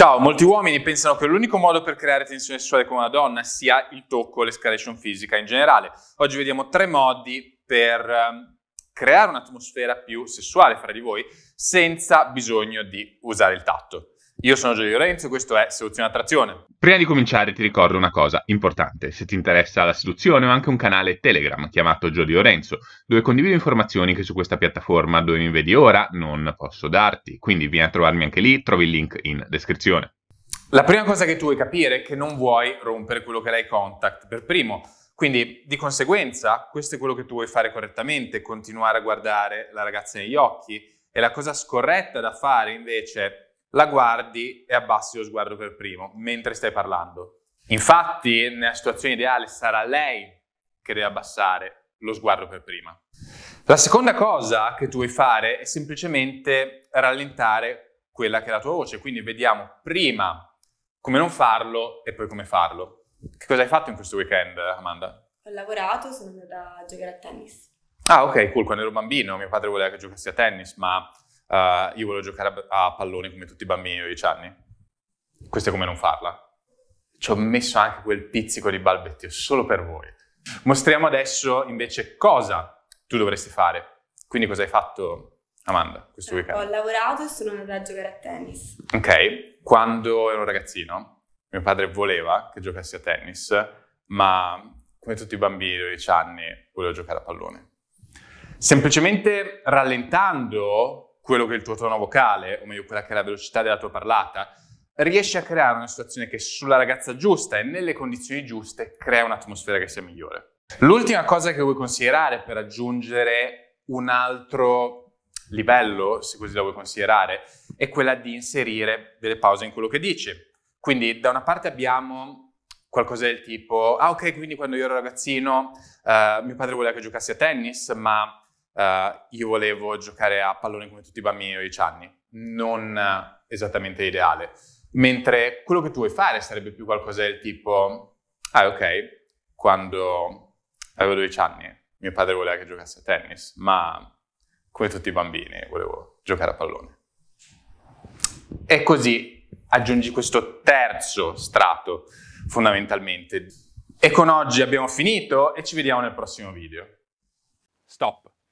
Ciao, molti uomini pensano che l'unico modo per creare tensione sessuale con una donna sia il tocco o l'escalation fisica in generale. Oggi vediamo tre modi per ehm, creare un'atmosfera più sessuale fra di voi senza bisogno di usare il tatto. Io sono Giulio Lorenzo e questo è Seduzione Attrazione. Prima di cominciare ti ricordo una cosa importante, se ti interessa la seduzione ho anche un canale Telegram chiamato Giulio Lorenzo dove condivido informazioni che su questa piattaforma dove mi vedi ora non posso darti, quindi vieni a trovarmi anche lì, trovi il link in descrizione. La prima cosa che tu vuoi capire è che non vuoi rompere quello che l'hai contact per primo, quindi di conseguenza questo è quello che tu vuoi fare correttamente, continuare a guardare la ragazza negli occhi e la cosa scorretta da fare invece la guardi e abbassi lo sguardo per primo, mentre stai parlando. Infatti, nella situazione ideale sarà lei che deve abbassare lo sguardo per prima. La seconda cosa che tu vuoi fare è semplicemente rallentare quella che è la tua voce, quindi vediamo prima come non farlo e poi come farlo. Che cosa hai fatto in questo weekend, Amanda? Ho lavorato, sono andata a giocare a tennis. Ah, ok, cool. Quando ero bambino mio padre voleva che giocassi a tennis, ma uh, io voglio giocare a, a pallone come tutti i bambini di 12 anni. Questo è come non farla. Ci ho messo anche quel pizzico di balbettio solo per voi. Mostriamo adesso invece cosa tu dovresti fare. Quindi cosa hai fatto Amanda questo weekend? Ho lavorato e sono andata a giocare a tennis. Ok, quando ero ragazzino mio padre voleva che giocassi a tennis, ma come tutti i bambini di 12 anni volevo giocare a pallone. Semplicemente rallentando quello che è il tuo tono vocale, o meglio quella che è la velocità della tua parlata, riesci a creare una situazione che sulla ragazza giusta e nelle condizioni giuste crea un'atmosfera che sia migliore. L'ultima cosa che vuoi considerare per raggiungere un altro livello, se così la vuoi considerare, è quella di inserire delle pause in quello che dici. Quindi da una parte abbiamo qualcosa del tipo, ah ok, quindi quando io ero ragazzino eh, mio padre voleva che giocassi a tennis, ma uh, io volevo giocare a pallone come tutti i bambini di 12 anni, non esattamente ideale. Mentre quello che tu vuoi fare sarebbe più qualcosa del tipo, ah ok, quando avevo 12 anni mio padre voleva che giocasse a tennis, ma come tutti i bambini volevo giocare a pallone. E così aggiungi questo terzo strato fondamentalmente. E con oggi abbiamo finito e ci vediamo nel prossimo video. Stop